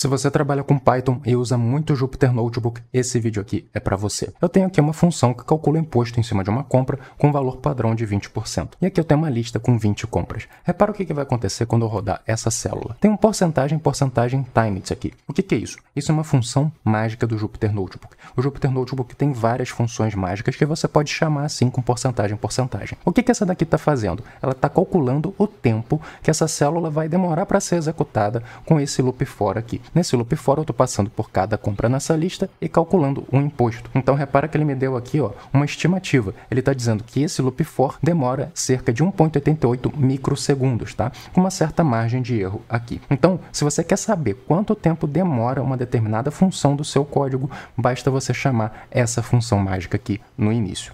Se você trabalha com Python e usa muito Jupyter Notebook, esse vídeo aqui é para você. Eu tenho aqui uma função que calcula imposto em cima de uma compra com valor padrão de 20%. E aqui eu tenho uma lista com 20 compras. Repara o que, vai acontecer quando eu rodar essa célula. Tem um porcentagem, porcentagem timings aqui. O que, é isso? Isso é uma função mágica do Jupyter Notebook. O Jupyter Notebook tem várias funções mágicas que você pode chamar assim com porcentagem, porcentagem. O que, que essa daqui está fazendo? Ela está calculando o tempo que essa célula vai demorar para ser executada com esse loop for aqui. Nesse loop for eu estou passando por cada compra nessa lista e calculando o imposto. Então repara que ele me deu aqui ó, uma estimativa. Ele está dizendo que esse loop for demora cerca de 1.88 microsegundos, tá? com uma certa margem de erro aqui. Então, se você quer saber quanto tempo demora uma determinada função do seu código, basta você chamar essa função mágica aqui no início.